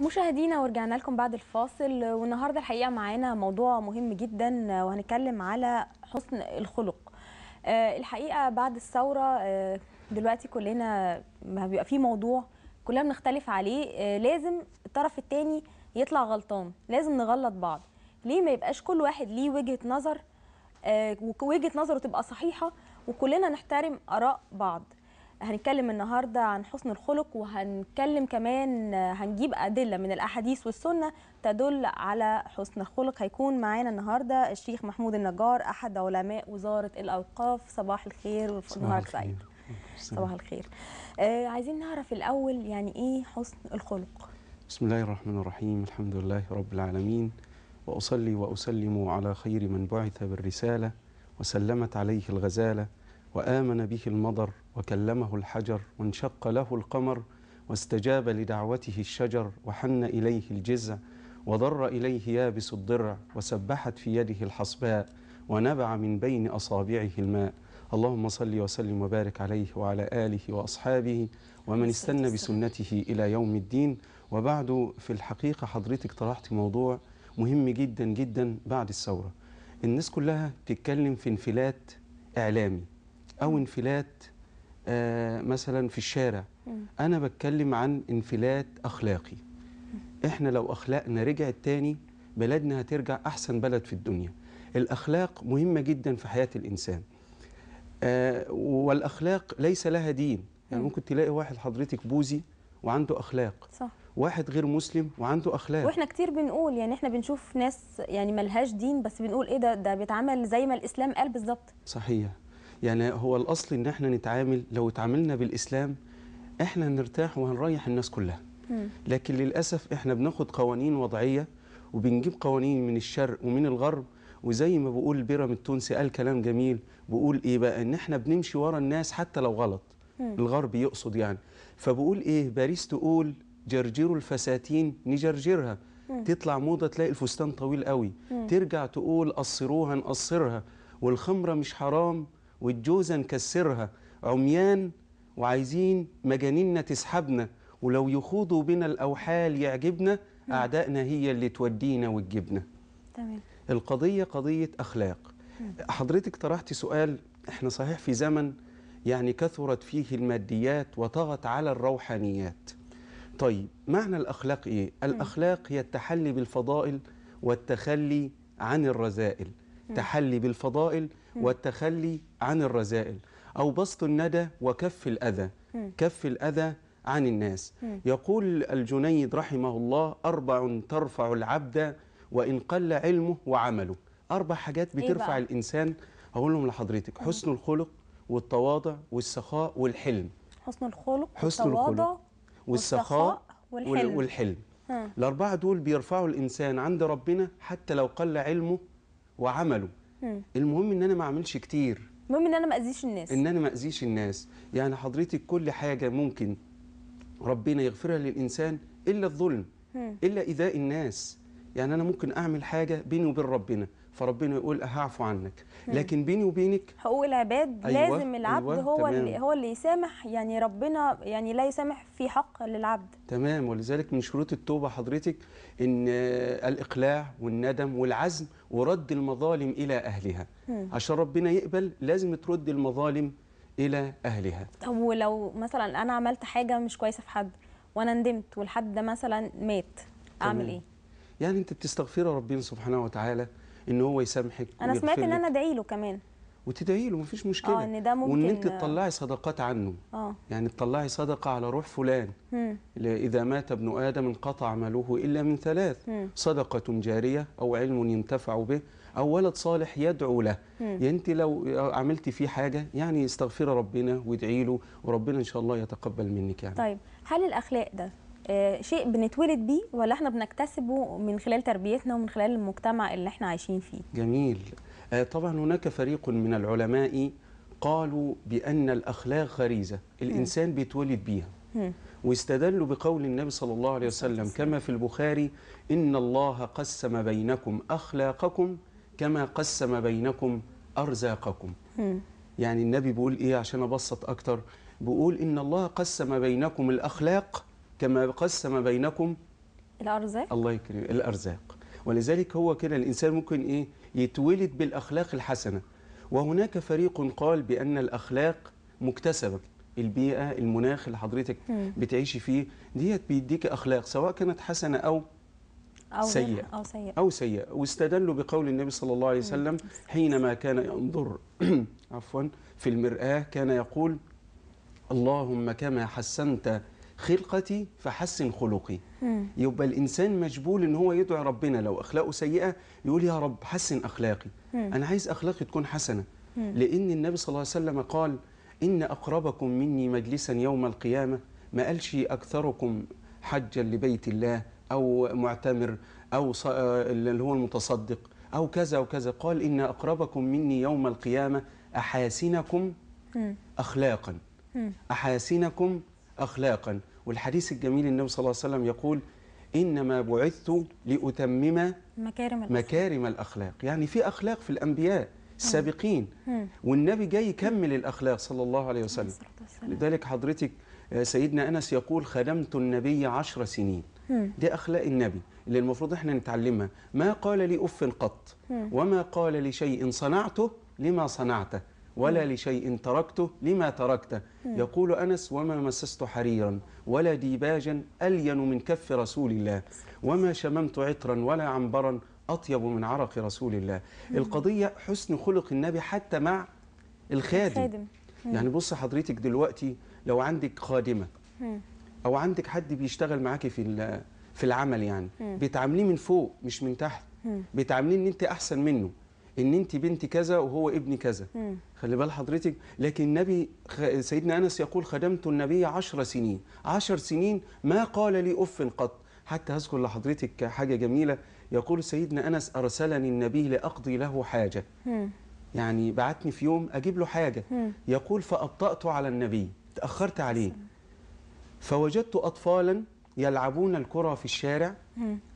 مشاهدينا ورجعنا لكم بعد الفاصل والنهارده الحقيقه معانا موضوع مهم جدا وهنتكلم على حسن الخلق آه، الحقيقه بعد الثوره آه، دلوقتي كلنا ما بيبقى في موضوع كلنا بنختلف عليه آه، لازم الطرف الثاني يطلع غلطان لازم نغلط بعض ليه ما يبقاش كل واحد ليه وجهه نظر وجهه نظره تبقى صحيحه وكلنا نحترم اراء بعض هنتكلم النهارده عن حسن الخلق وهنتكلم كمان هنجيب ادله من الاحاديث والسنه تدل على حسن الخلق هيكون معانا النهارده الشيخ محمود النجار احد علماء وزاره الاوقاف صباح الخير ونهارك سعيد صباح الخير آه عايزين نعرف الاول يعني ايه حسن الخلق بسم الله الرحمن الرحيم الحمد لله رب العالمين واصلي واسلم على خير من بعث بالرساله وسلمت عليه الغزاله وآمن به المضر وكلمه الحجر وانشق له القمر واستجاب لدعوته الشجر وحن إليه الجزع وضر إليه يابس الضرع وسبحت في يده الحصباء ونبع من بين أصابعه الماء اللهم صل وسلم وبارك عليه وعلى آله وأصحابه ومن استنى بسنته إلى يوم الدين وبعد في الحقيقة حضرتك طرحت موضوع مهم جدا جدا بعد الثورة الناس كلها تتكلم في انفلات إعلامي او انفلات آه، مثلا في الشارع انا بتكلم عن انفلات اخلاقي احنا لو اخلاقنا رجعت تاني بلدنا هترجع احسن بلد في الدنيا الاخلاق مهمه جدا في حياه الانسان آه، والاخلاق ليس لها دين يعني ممكن تلاقي واحد حضرتك بوذي وعنده اخلاق صح واحد غير مسلم وعنده اخلاق واحنا كتير بنقول يعني احنا بنشوف ناس يعني ملهاش دين بس بنقول ايه ده ده بيتعامل زي ما الاسلام قال بالظبط صحيح يعني هو الاصل ان احنا نتعامل لو اتعاملنا بالاسلام احنا نرتاح وهنريح الناس كلها لكن للاسف احنا بناخد قوانين وضعيه وبنجيب قوانين من الشرق ومن الغرب وزي ما بقول بيرام التونسي قال كلام جميل بقول ايه بقى ان احنا بنمشي ورا الناس حتى لو غلط الغرب يقصد يعني فبقول ايه باريس تقول جرجروا الفساتين نجرجرها تطلع موضة تلاقي الفستان طويل قوي ترجع تقول قصروها نقصرها والخمرة مش حرام والجوزة نكسرها عميان وعايزين مجانيننا تسحبنا ولو يخوضوا بنا الأوحال يعجبنا أعدائنا هي اللي تودينا وتجيبنا تمام القضية قضية أخلاق حضرتك طرحتي سؤال احنا صحيح في زمن يعني كثرت فيه الماديات وطغت على الروحانيات طيب معنى الأخلاق إيه؟ الأخلاق هي التحلي بالفضائل والتخلي عن الرذائل تحلي بالفضائل والتخلي عن الرذائل أو بسط الندى وكف الأذى كف الأذى عن الناس يقول الجنيد رحمه الله أربع ترفع العبد وإن قل علمه وعمله أربع حاجات إيه بترفع إيه الإنسان أقولهم لهم لحضرتك حسن الخلق والتواضع والسخاء والحلم حسن الخلق حسن الخلق والسخاء والحلم, والحلم. الأربعة دول بيرفعوا الإنسان عند ربنا حتى لو قل علمه وعمله مم. المهم ان انا ما اعملش كتير المهم ان انا ما اذيش الناس ان انا ما اذيش الناس يعني حضرتك كل حاجه ممكن ربنا يغفرها للانسان الا الظلم مم. الا ايذاء الناس يعني انا ممكن اعمل حاجه بيني وبين ربنا فربنا يقول هعفو عنك لكن بيني وبينك حقوق العباد أيوة لازم العبد أيوة هو تمام. اللي هو اللي يسامح يعني ربنا يعني لا يسامح في حق للعبد تمام ولذلك من شروط التوبه حضرتك ان الاقلاع والندم والعزم ورد المظالم الى اهلها عشان ربنا يقبل لازم ترد المظالم الى اهلها طب ولو مثلا انا عملت حاجه مش كويسه في حد وانا ندمت والحد ده مثلا مات اعمل ايه يعني انت بتستغفري ربنا سبحانه وتعالى ان هو يسامحك انا سمعت ان انا ادعي له كمان وتدعي له مفيش مشكله اه ان ده ممكن وان انت تطلعي صدقات عنه اه يعني تطلعي صدقه على روح فلان اذا مات ابن ادم انقطع ماله الا من ثلاث مم. صدقه جاريه او علم ينتفع به او ولد صالح يدعو له يعني انت لو عملتي فيه حاجه يعني استغفري ربنا وادعي له وربنا ان شاء الله يتقبل منك يعني طيب هل الاخلاق ده آه، شيء بنتولد بيه ولا احنا بنكتسبه من خلال تربيتنا ومن خلال المجتمع اللي احنا عايشين فيه جميل آه، طبعا هناك فريق من العلماء قالوا بأن الأخلاق غريزة الإنسان بيتولد بيها واستدلوا بقول النبي صلى الله عليه وسلم كما في البخاري إن الله قسم بينكم أخلاقكم كما قسم بينكم أرزاقكم يعني النبي بيقول إيه عشان أبسط أكتر بيقول إن الله قسم بينكم الأخلاق كما قسم بينكم الأرزاق الله يكرم الأرزاق ولذلك هو كده الإنسان ممكن إيه يتولد بالأخلاق الحسنة وهناك فريق قال بأن الأخلاق مكتسبة البيئة المناخ اللي حضرتك بتعيشي فيه ديت بيديك أخلاق سواء كانت حسنة أو أو سيئة أو سيئة أو سيئة واستدلوا بقول النبي صلى الله عليه وسلم حينما كان ينظر عفوا في المرآة كان يقول اللهم كما حسنت خلقتي فحسن خلقي مم. يبقى الانسان مجبول ان هو يدعي ربنا لو اخلاقه سيئه يقول يا رب حسن اخلاقي مم. انا عايز اخلاقي تكون حسنه مم. لان النبي صلى الله عليه وسلم قال ان اقربكم مني مجلسا يوم القيامه ما قالش اكثركم حجا لبيت الله او معتمر او آه، اللي هو المتصدق او كذا وكذا قال ان اقربكم مني يوم القيامه احاسنكم اخلاقا احاسنكم أخلاقا والحديث الجميل النبي صلى الله عليه وسلم يقول إنما بعثت لأتمم مكارم الأخلاق, مكارم الأخلاق. يعني في أخلاق في الأنبياء السابقين والنبي جاي يكمل الأخلاق صلى الله عليه وسلم لذلك حضرتك آه، سيدنا أنس يقول خدمت النبي عشر سنين دي أخلاق النبي اللي المفروض احنا نتعلمها ما قال لي أف قط وما قال لشيء صنعته لما صنعته ولا لشيء تركته لما تركته يقول أنس وما مسست حريرا ولا ديباجا ألين من كف رسول الله وما شممت عطرا ولا عنبرا أطيب من عرق رسول الله القضية حسن خلق النبي حتى مع الخادم يعني بص حضرتك دلوقتي لو عندك خادمة أو عندك حد بيشتغل معاكي في في العمل يعني بتعامليه من فوق مش من تحت بتعامليه ان انت احسن منه ان انت بنت كذا وهو ابن كذا مم. خلي بال حضرتك لكن النبي سيدنا انس يقول خدمت النبي عشر سنين عشر سنين ما قال لي اف قط حتى هذكر لحضرتك حاجه جميله يقول سيدنا انس ارسلني النبي لاقضي له حاجه مم. يعني بعتني في يوم اجيب له حاجه مم. يقول فابطات على النبي تاخرت عليه فوجدت اطفالا يلعبون الكره في الشارع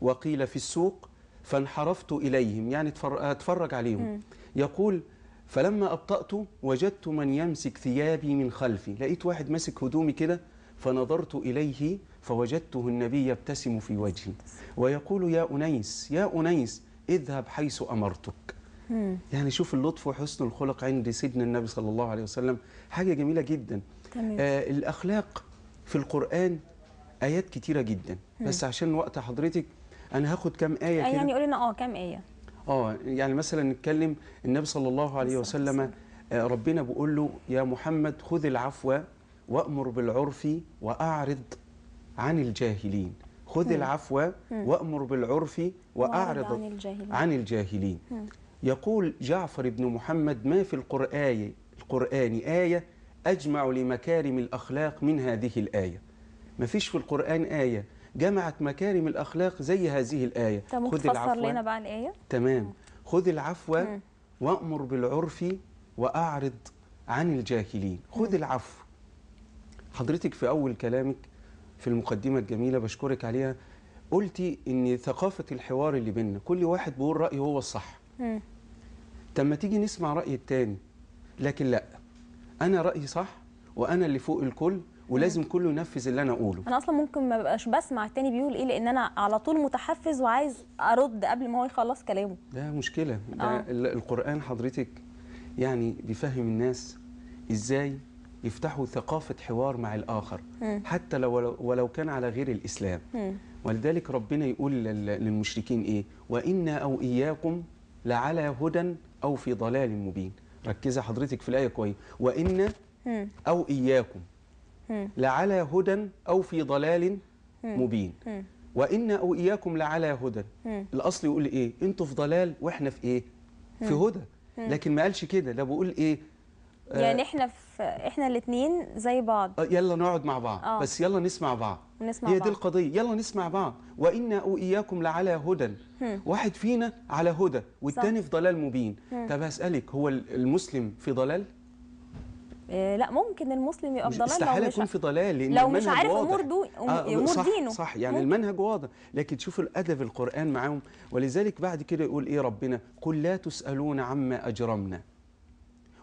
وقيل في السوق فانحرفت إليهم يعني أتفرج عليهم م. يقول فلما أبطأت وجدت من يمسك ثيابي من خلفي لقيت واحد ماسك هدومي كده فنظرت إليه فوجدته النبي يبتسم في وجهي ويقول يا أنيس يا أنيس اذهب حيث أمرتك م. يعني شوف اللطف وحسن الخلق عند سيدنا النبي صلى الله عليه وسلم حاجة جميلة جدا آه الأخلاق في القرآن آيات كتيرة جدا م. بس عشان وقت حضرتك انا هاخد كام ايه آه، كده يعني قول لنا اه كام ايه اه يعني مثلا نتكلم النبي صلى الله عليه وسلم آه، ربنا بيقول له يا محمد خذ العفو وامر بالعرف واعرض عن الجاهلين خذ العفو وامر بالعرف واعرض عن الجاهلين, عن الجاهلين. يقول جعفر بن محمد ما في القرآن القرآن آية أجمع لمكارم الأخلاق من هذه الآية ما فيش في القرآن آية جمعت مكارم الأخلاق زي هذه الآية طب ممكن تفسر لنا بقى الآية؟ تمام خذ العفو وأمر بالعرف وأعرض عن الجاهلين خذ العفو حضرتك في أول كلامك في المقدمة الجميلة بشكرك عليها قلتي ان ثقافه الحوار اللي بيننا كل واحد بيقول رايه هو الصح تم تيجي نسمع راي التاني لكن لا انا رايي صح وانا اللي فوق الكل ولازم كله ينفذ اللي انا اقوله انا اصلا ممكن ما ببقاش بسمع التاني بيقول ايه لان انا على طول متحفز وعايز ارد قبل ما هو يخلص كلامه ده مشكله ده آه. القران حضرتك يعني بيفهم الناس ازاي يفتحوا ثقافة حوار مع الآخر م. حتى لو ولو كان على غير الإسلام م. ولذلك ربنا يقول للمشركين إيه وإنا أو إياكم لعلى هدى أو في ضلال مبين ركزي حضرتك في الآية كويس وإنا أو إياكم لعلى هدى أو في ضلال مبين وإن أو إياكم لعلى هدى الأصل يقول إيه أنتوا في ضلال وإحنا في إيه في هدى لكن ما قالش كده ده بقول إيه آه، يعني احنا في احنا الاثنين زي بعض آه، يلا نقعد مع بعض أوه. بس يلا نسمع بعض نسمع هي بعض. دي القضيه يلا نسمع بعض وانا واياكم لعلى هدى واحد فينا على هدى والثاني في ضلال مبين طب هسالك هو المسلم في ضلال آه، لا ممكن المسلم يبقى في ضلال استحاله يكون في ضلال لان لو مش عارف امور دو آه، امور صح دينه صح يعني ممكن. المنهج واضح لكن شوفوا الادب القران معاهم ولذلك بعد كده يقول ايه ربنا قل لا تسالون عما اجرمنا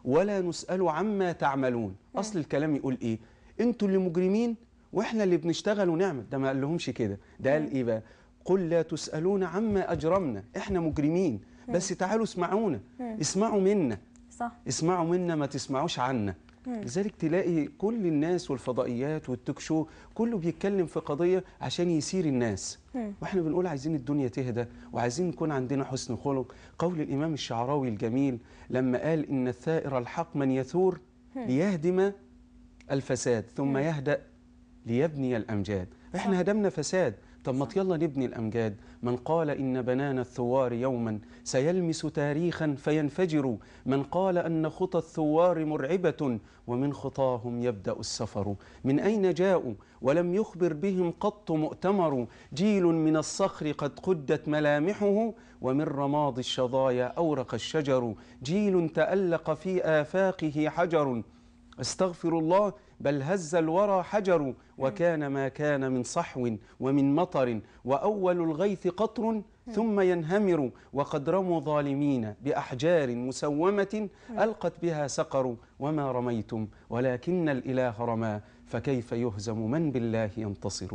ولا نسال عما تعملون اصل الكلام يقول ايه انتوا اللي مجرمين واحنا اللي بنشتغل ونعمل ده ما قالهمش كده ده قال ايه بقى قل لا تسالون عما اجرمنا احنا مجرمين بس تعالوا اسمعونا اسمعوا منا صح اسمعوا منا ما تسمعوش عنا لذلك تلاقي كل الناس والفضائيات والتوك شو كله بيتكلم في قضيه عشان يثير الناس واحنا بنقول عايزين الدنيا تهدى وعايزين يكون عندنا حسن خلق قول الامام الشعراوي الجميل لما قال ان الثائر الحق من يثور ليهدم الفساد ثم يهدأ ليبني الامجاد احنا هدمنا فساد طب ما يلا نبني الأمجاد من قال إن بنان الثوار يوما سيلمس تاريخا فينفجر من قال أن خطى الثوار مرعبة ومن خطاهم يبدأ السفر من أين جاءوا ولم يخبر بهم قط مؤتمر جيل من الصخر قد قدت ملامحه ومن رماد الشظايا أورق الشجر جيل تألق في آفاقه حجر استغفر الله بل هز الورى حجر وكان ما كان من صحو ومن مطر وأول الغيث قطر ثم ينهمر وقد رموا ظالمين بأحجار مسومة ألقت بها سقر وما رميتم ولكن الإله رمى فكيف يهزم من بالله ينتصر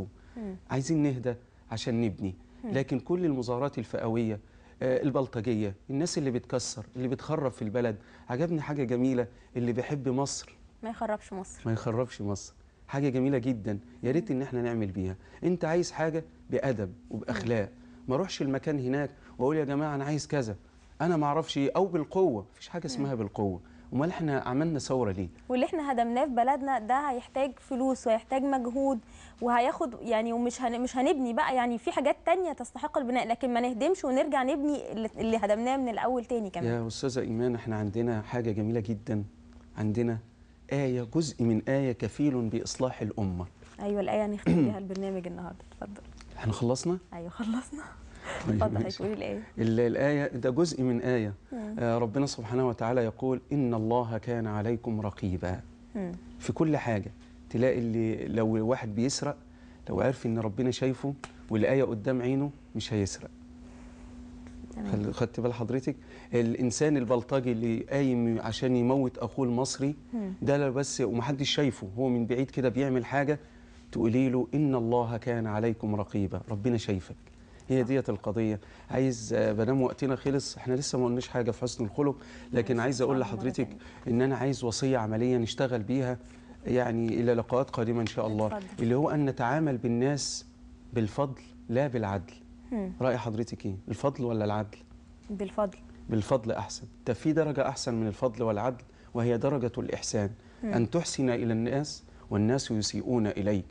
عايزين نهدى عشان نبني لكن كل المظاهرات الفئوية آه، البلطجية الناس اللي بتكسر اللي بتخرب في البلد عجبني حاجة جميلة اللي بيحب مصر ما يخربش مصر ما يخربش مصر حاجه جميله جدا يا ريت ان احنا نعمل بيها انت عايز حاجه بادب وباخلاق ما اروحش المكان هناك واقول يا جماعه انا عايز كذا انا ما اعرفش ايه او بالقوه مفيش حاجه اسمها بالقوه امال احنا عملنا ثوره ليه واللي احنا هدمناه في بلدنا ده هيحتاج فلوس وهيحتاج مجهود وهياخد يعني ومش هن... مش هنبني بقى يعني في حاجات تانية تستحق البناء لكن ما نهدمش ونرجع نبني اللي هدمناه من الاول تاني كمان يا استاذه ايمان احنا عندنا حاجه جميله جدا عندنا آية جزء من آية كفيل بإصلاح الأمة أيوة الآية نختم يعني بيها البرنامج النهاردة اتفضل احنا خلصنا؟ أيوة خلصنا طيب، الآية الآية ده جزء من آية آه ربنا سبحانه وتعالى يقول إن الله كان عليكم رقيبا في كل حاجة تلاقي اللي لو واحد بيسرق لو عرف إن ربنا شايفه والآية قدام عينه مش هيسرق تمام خدت بال حضرتك الانسان البلطجي اللي قايم عشان يموت اخوه المصري ده لا بس ومحدش شايفه هو من بعيد كده بيعمل حاجه تقولي له ان الله كان عليكم رقيبا ربنا شايفك هي ديت القضيه عايز آه، بنام وقتنا خلص احنا لسه ما قلناش حاجه في حسن الخلق لكن عايز اقول لحضرتك ان انا عايز وصيه عمليه نشتغل بيها يعني الى لقاءات قادمه ان شاء الله اللي هو ان نتعامل بالناس بالفضل لا بالعدل راي حضرتك ايه الفضل ولا العدل بالفضل بالفضل احسن ده في درجه احسن من الفضل والعدل وهي درجه الاحسان م. ان تحسن الى الناس والناس يسيئون اليك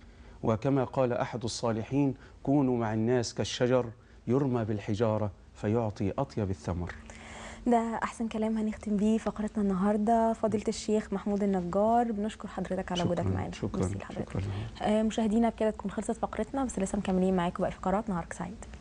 وكما قال احد الصالحين كونوا مع الناس كالشجر يرمى بالحجاره فيعطي اطيب الثمر ده احسن كلام هنختم بيه فقرتنا النهارده فضيله الشيخ محمود النجار بنشكر حضرتك على وجودك معانا شكرا شكرا, شكرا. آه، مشاهدينا بكده تكون خلصت فقرتنا بس لسه مكملين معاكم في فقرات نهارك سعيد